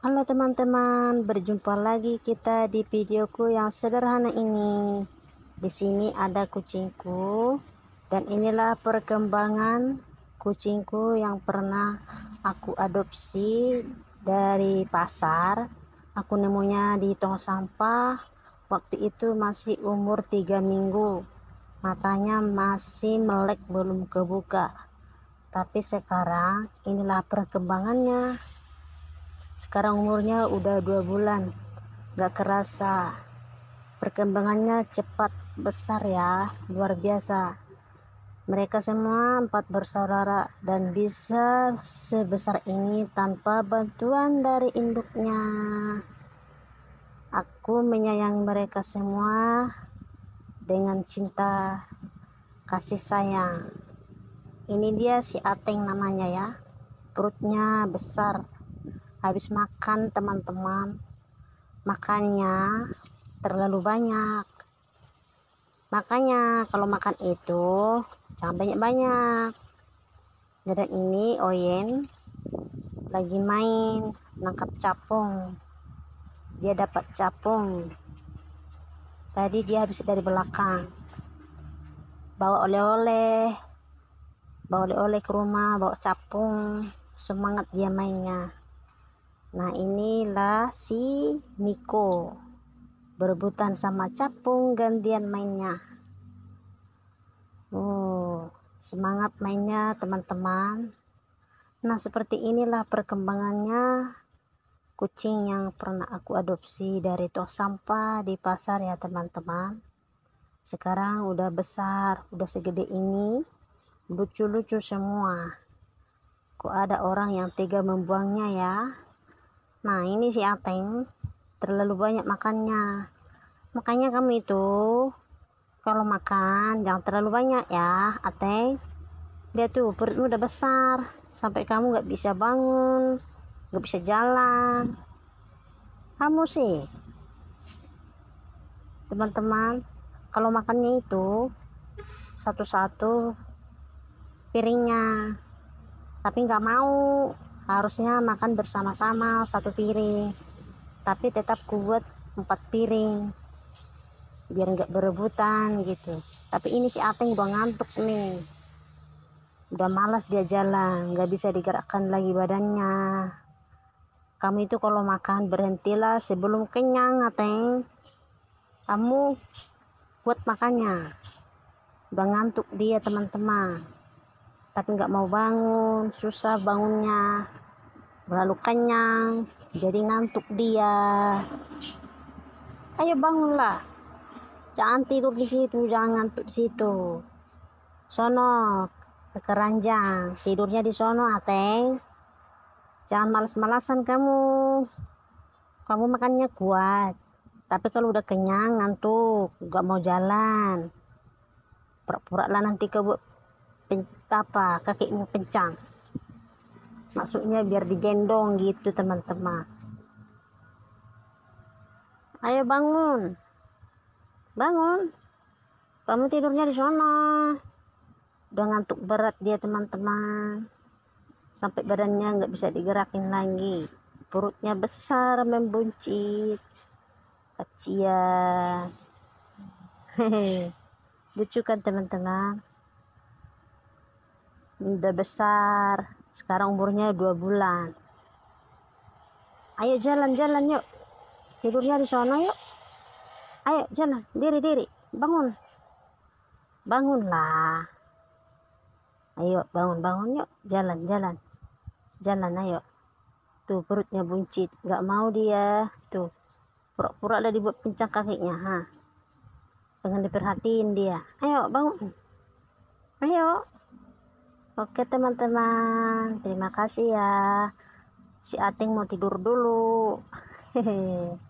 Halo teman-teman, berjumpa lagi kita di videoku yang sederhana ini. Di sini ada kucingku dan inilah perkembangan kucingku yang pernah aku adopsi dari pasar. Aku nemunya di tong sampah. Waktu itu masih umur 3 minggu. Matanya masih melek belum kebuka. Tapi sekarang inilah perkembangannya sekarang umurnya udah dua bulan, gak kerasa. Perkembangannya cepat besar ya, luar biasa. Mereka semua empat bersaudara dan bisa sebesar ini tanpa bantuan dari induknya. Aku menyayangi mereka semua dengan cinta kasih sayang. Ini dia si Ateng namanya ya. Perutnya besar, habis makan teman-teman makannya terlalu banyak makanya kalau makan itu jangan banyak-banyak dan ini Oyen lagi main nangkap capung dia dapat capung tadi dia habis dari belakang bawa oleh-oleh bawa oleh-oleh ke rumah bawa capung semangat dia mainnya Nah inilah si Miko berebutan sama capung gantian mainnya. Oh semangat mainnya teman-teman. Nah seperti inilah perkembangannya kucing yang pernah aku adopsi dari tos sampah di pasar ya teman-teman. Sekarang udah besar, udah segede ini, lucu-lucu semua. Kok ada orang yang tega membuangnya ya? Nah, ini si Ateng terlalu banyak makannya. Makanya kamu itu kalau makan jangan terlalu banyak ya, Ateng. Dia tuh perutmu udah besar sampai kamu gak bisa bangun, gak bisa jalan. Kamu sih, teman-teman, kalau makannya itu satu-satu piringnya, tapi nggak mau harusnya makan bersama-sama satu piring tapi tetap kuat empat piring biar nggak berebutan gitu tapi ini si Ateng udah ngantuk nih udah malas dia jalan nggak bisa digerakkan lagi badannya kamu itu kalau makan berhentilah sebelum kenyang Ateng kamu buat makannya udah ngantuk dia teman-teman tapi nggak mau bangun susah bangunnya terlalu kenyang jadi ngantuk dia ayo bangunlah jangan tidur di situ jangan ngantuk di situ sono ke keranjang tidurnya di sono ate jangan malas-malasan kamu kamu makannya kuat tapi kalau udah kenyang ngantuk gak mau jalan pura-pura lah nanti ke apa kakimu pencang maksudnya biar digendong gitu teman-teman ayo bangun bangun kamu tidurnya di sana udah ngantuk berat dia teman-teman sampai badannya nggak bisa digerakin lagi perutnya besar membuncit kecil hehehe lucu kan teman-teman udah besar sekarang umurnya dua bulan ayo jalan-jalan yuk tidurnya di sana yuk ayo jalan diri diri bangun bangunlah ayo bangun bangun yuk jalan jalan jalan ayo tuh perutnya buncit nggak mau dia tuh pura-pura ada dibuat pincang kakinya ha pengen diperhatiin dia ayo bangun ayo Oke teman-teman, terima kasih ya. Si Ating mau tidur dulu. Hehehe.